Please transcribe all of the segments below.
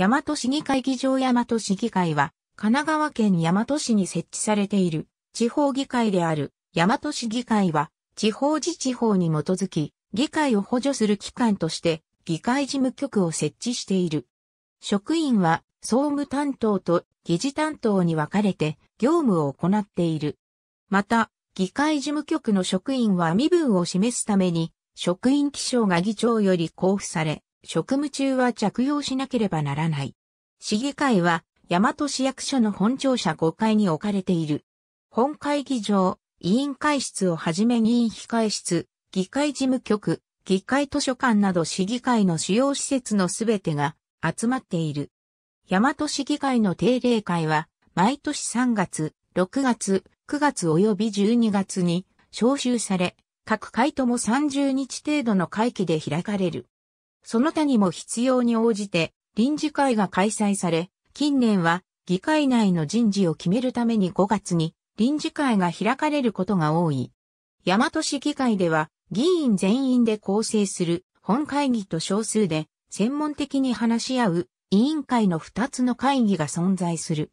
大和市議会議場大和市議会は、神奈川県大和市に設置されている地方議会である大和市議会は、地方自治法に基づき、議会を補助する機関として、議会事務局を設置している。職員は、総務担当と議事担当に分かれて、業務を行っている。また、議会事務局の職員は身分を示すために、職員記章が議長より交付され、職務中は着用しなければならない。市議会は、大和市役所の本庁舎5階に置かれている。本会議場、委員会室をはじめ議員控室、議会事務局、議会図書館など市議会の主要施設のすべてが集まっている。大和市議会の定例会は、毎年3月、6月、9月及び12月に招集され、各会とも30日程度の会期で開かれる。その他にも必要に応じて臨時会が開催され、近年は議会内の人事を決めるために5月に臨時会が開かれることが多い。大和市議会では議員全員で構成する本会議と少数で専門的に話し合う委員会の2つの会議が存在する。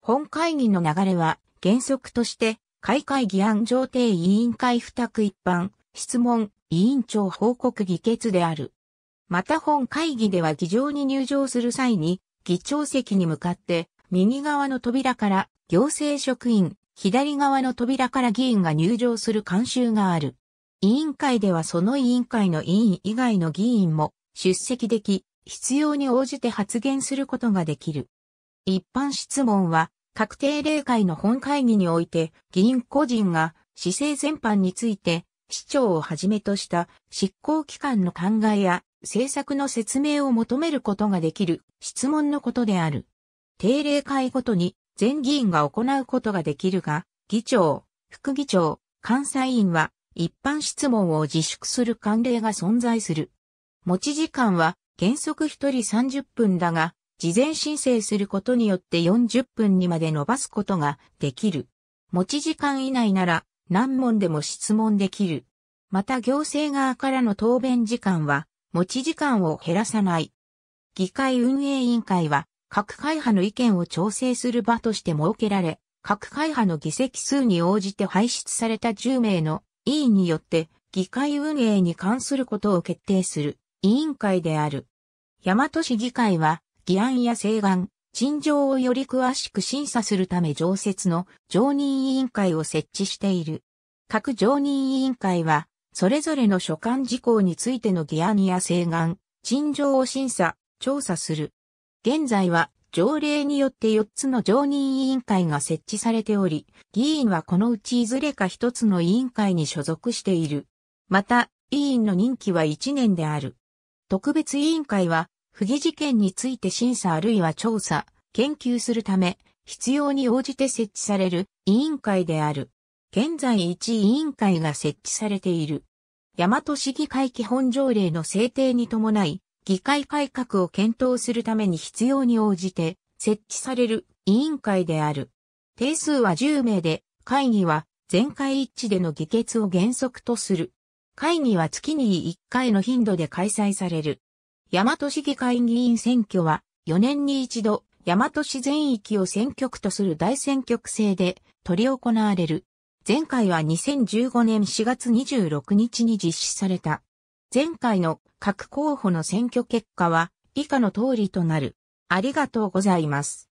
本会議の流れは原則として開会議案上定委員会付託一般質問委員長報告議決である。また本会議では議場に入場する際に、議長席に向かって、右側の扉から行政職員、左側の扉から議員が入場する慣習がある。委員会ではその委員会の委員以外の議員も出席でき、必要に応じて発言することができる。一般質問は、確定例会の本会議において、議員個人が、市政全般について、市長をはじめとした執行機関の考えや政策の説明を求めることができる質問のことである。定例会ごとに全議員が行うことができるが、議長、副議長、監査委員は一般質問を自粛する慣例が存在する。持ち時間は原則1人30分だが、事前申請することによって40分にまで伸ばすことができる。持ち時間以内なら何問でも質問できる。また行政側からの答弁時間は持ち時間を減らさない。議会運営委員会は、各会派の意見を調整する場として設けられ、各会派の議席数に応じて排出された10名の委員によって議会運営に関することを決定する委員会である。大和市議会は議案や請願、陳情をより詳しく審査するため常設の常任委員会を設置している。各常任委員会はそれぞれの所管事項についての議案や請願、陳情を審査、調査する。現在は条例によって4つの常任委員会が設置されており、議員はこのうちいずれか1つの委員会に所属している。また、委員の任期は1年である。特別委員会は、不義事件について審査あるいは調査、研究するため、必要に応じて設置される委員会である。現在1委員会が設置されている。大和市議会基本条例の制定に伴い、議会改革を検討するために必要に応じて設置される委員会である。定数は10名で、会議は全会一致での議決を原則とする。会議は月に1回の頻度で開催される。大和市議会議員選挙は4年に一度、大和市全域を選挙区とする大選挙区制で取り行われる。前回は2015年4月26日に実施された。前回の各候補の選挙結果は以下の通りとなる。ありがとうございます。